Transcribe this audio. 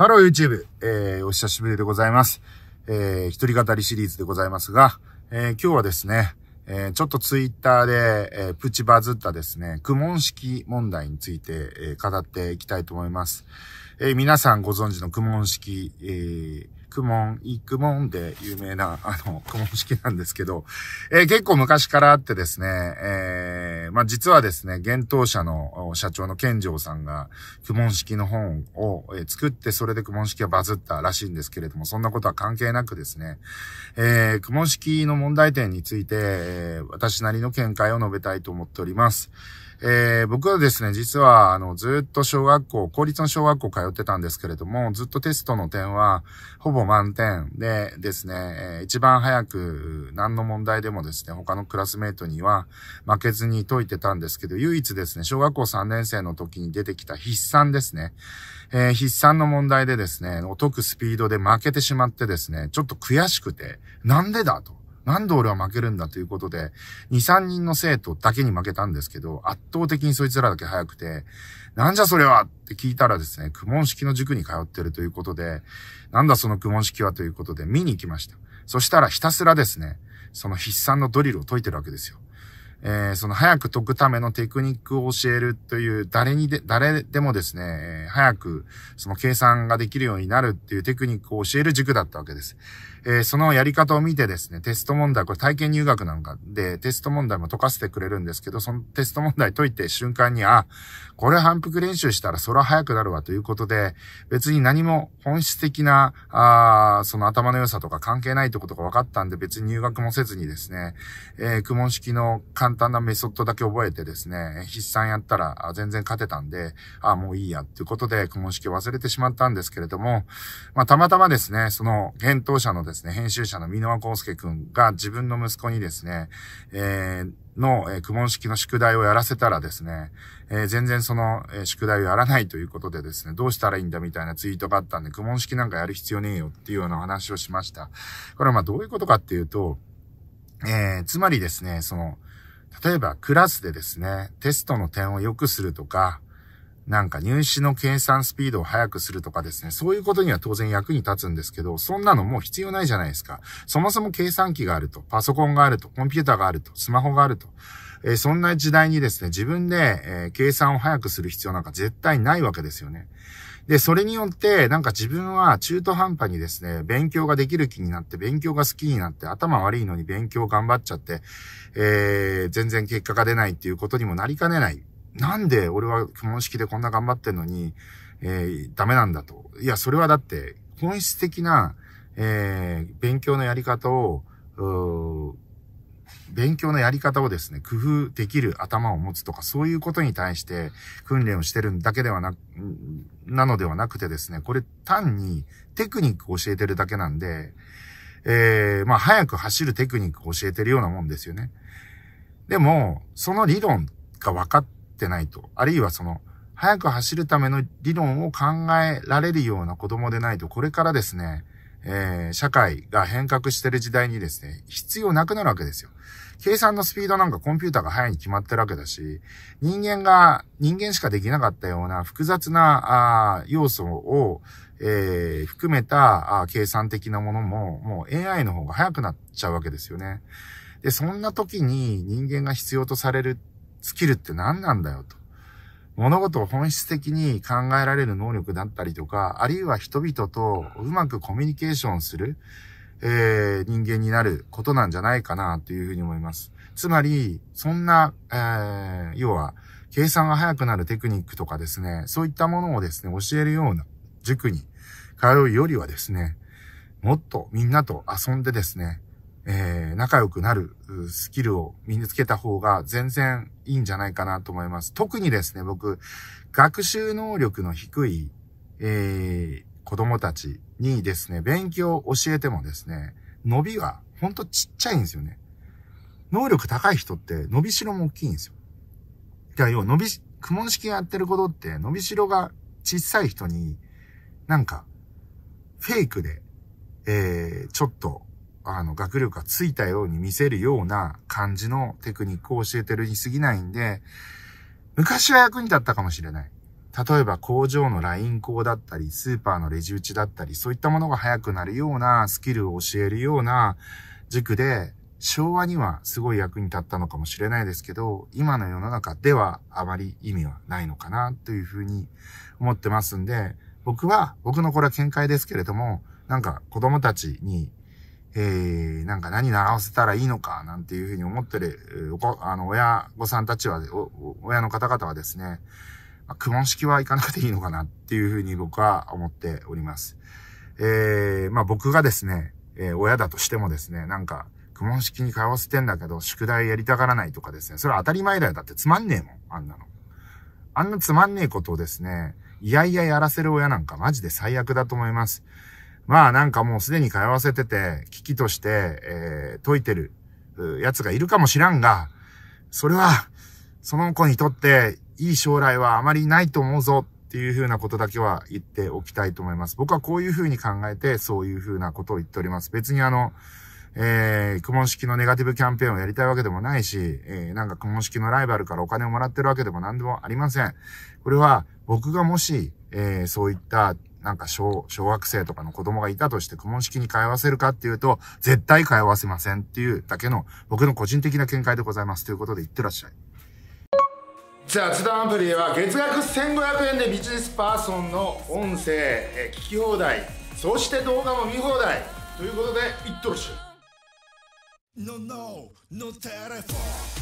ハロー YouTube、えー、お久しぶりでございます。えー、一人語りシリーズでございますが、えー、今日はですね、えー、ちょっとツイッターで、えー、プチバズったですね、苦問式問題について、えー、語っていきたいと思います。えー、皆さんご存知の苦問式、えー、くもん、いくもんで有名な、あの、くもん式なんですけど、えー、結構昔からあってですね、えー、まあ、実はですね、幻冬社の社長の健城さんが、くもん式の本を、え作って、それでくもん式がバズったらしいんですけれども、そんなことは関係なくですね、えー、くもん式の問題点について、え私なりの見解を述べたいと思っております。えー、僕はですね、実は、あの、ずっと小学校、公立の小学校通ってたんですけれども、ずっとテストの点は、ほぼぼ満点でですね、えー、一番早く何の問題でもですね、他のクラスメイトには負けずに解いてたんですけど、唯一ですね、小学校3年生の時に出てきた筆算ですね。えー、筆算の問題でですね、解くスピードで負けてしまってですね、ちょっと悔しくて、なんでだと。なんで俺は負けるんだということで、2、3人の生徒だけに負けたんですけど、圧倒的にそいつらだけ早くて、なんじゃそれはって聞いたらですね、苦問式の塾に通ってるということで、なんだその苦問式はということで見に行きました。そしたらひたすらですね、その筆算のドリルを解いてるわけですよ。えー、その早く解くためのテクニックを教えるという、誰にで、誰でもですね、早くその計算ができるようになるっていうテクニックを教える塾だったわけです。えー、そのやり方を見てですね、テスト問題、これ体験入学なんかでテスト問題も解かせてくれるんですけど、そのテスト問題解いて瞬間に、あ、これ反復練習したらそれは早くなるわということで、別に何も本質的な、あその頭の良さとか関係ないってことが分かったんで、別に入学もせずにですね、えー、苦問式の簡単なメソッドだけ覚えてですね、筆算やったら全然勝てたんで、あもういいや、っていうことで、この式忘れてしまったんですけれども、まあ、たまたまですね、その、検討者のですね、編集者の箕輪康介くんが自分の息子にですね、えー、の、えー、苦問式の宿題をやらせたらですね、えー、全然その、えー、宿題をやらないということでですね、どうしたらいいんだみたいなツイートがあったんで、苦問式なんかやる必要ねえよっていうような話をしました。これはまあどういうことかっていうと、えー、つまりですね、その、例えばクラスでですね、テストの点を良くするとか、なんか入試の計算スピードを速くするとかですね、そういうことには当然役に立つんですけど、そんなのもう必要ないじゃないですか。そもそも計算機があると、パソコンがあると、コンピューターがあると、スマホがあると。えー、そんな時代にですね、自分で、えー、計算を速くする必要なんか絶対ないわけですよね。で、それによって、なんか自分は中途半端にですね、勉強ができる気になって、勉強が好きになって、頭悪いのに勉強頑張っちゃって、えー、全然結果が出ないっていうことにもなりかねない。なんで俺は雲式でこんな頑張ってんのに、えー、ダメなんだと。いや、それはだって、本質的な、えー、勉強のやり方を、勉強のやり方をですね、工夫できる頭を持つとか、そういうことに対して訓練をしてるだけではな、なのではなくてですね、これ単にテクニックを教えてるだけなんで、えー、まあ、早く走るテクニックを教えてるようなもんですよね。でも、その理論が分かってないと、あるいはその、早く走るための理論を考えられるような子供でないと、これからですね、えー、社会が変革してる時代にですね、必要なくなるわけですよ。計算のスピードなんかコンピューターが速いに決まってるわけだし、人間が、人間しかできなかったような複雑な、あ要素を、えー、含めたあ計算的なものも、もう AI の方が速くなっちゃうわけですよね。で、そんな時に人間が必要とされるスキルって何なんだよと。物事を本質的に考えられる能力だったりとか、あるいは人々とうまくコミュニケーションする、えー、人間になることなんじゃないかなというふうに思います。つまり、そんな、えー、要は、計算が速くなるテクニックとかですね、そういったものをですね、教えるような塾に通うよりはですね、もっとみんなと遊んでですね、えー、仲良くなるスキルを身につけた方が全然いいんじゃないかなと思います。特にですね、僕、学習能力の低い、えー、子供たちにですね、勉強を教えてもですね、伸びがほんとちっちゃいんですよね。能力高い人って伸びしろも大きいんですよ。だから要は伸び、し、苦問式やってることって伸びしろが小さい人になんかフェイクで、えー、ちょっとあの、学力がついたように見せるような感じのテクニックを教えてるに過ぎないんで、昔は役に立ったかもしれない。例えば工場のライン工だったり、スーパーのレジ打ちだったり、そういったものが早くなるようなスキルを教えるような塾で、昭和にはすごい役に立ったのかもしれないですけど、今の世の中ではあまり意味はないのかなというふうに思ってますんで、僕は、僕のこれは見解ですけれども、なんか子供たちにえー、なんか何習わせたらいいのか、なんていうふうに思ってる、あの、親御さんたちは、親の方々はですね、まあ、苦問式は行かなくていいのかなっていうふうに僕は思っております。えー、まあ僕がですね、えー、親だとしてもですね、なんか、苦問式に通わせてんだけど、宿題やりたがらないとかですね、それは当たり前だよ。だってつまんねえもん、あんなの。あんなつまんねえことをですね、いやいややらせる親なんかマジで最悪だと思います。まあなんかもうすでに通わせてて、危機として、えー、解いてる、やつがいるかもしらんが、それは、その子にとっていい将来はあまりないと思うぞっていうふうなことだけは言っておきたいと思います。僕はこういうふうに考えて、そういうふうなことを言っております。別にあの、えー、クモン式のネガティブキャンペーンをやりたいわけでもないし、えー、なんかクモン式のライバルからお金をもらってるわけでも何でもありません。これは僕がもし、えー、そういったなんか小、小学生とかの子供がいたとして苦問式に通わせるかっていうと、絶対通わせませんっていうだけの僕の個人的な見解でございます。ということで、いってらっしゃい。雑談アプリは月額1500円でビジネスパーソンの音声、え聞き放題、そして動画も見放題。ということで、いってらっしゃい。No, no, no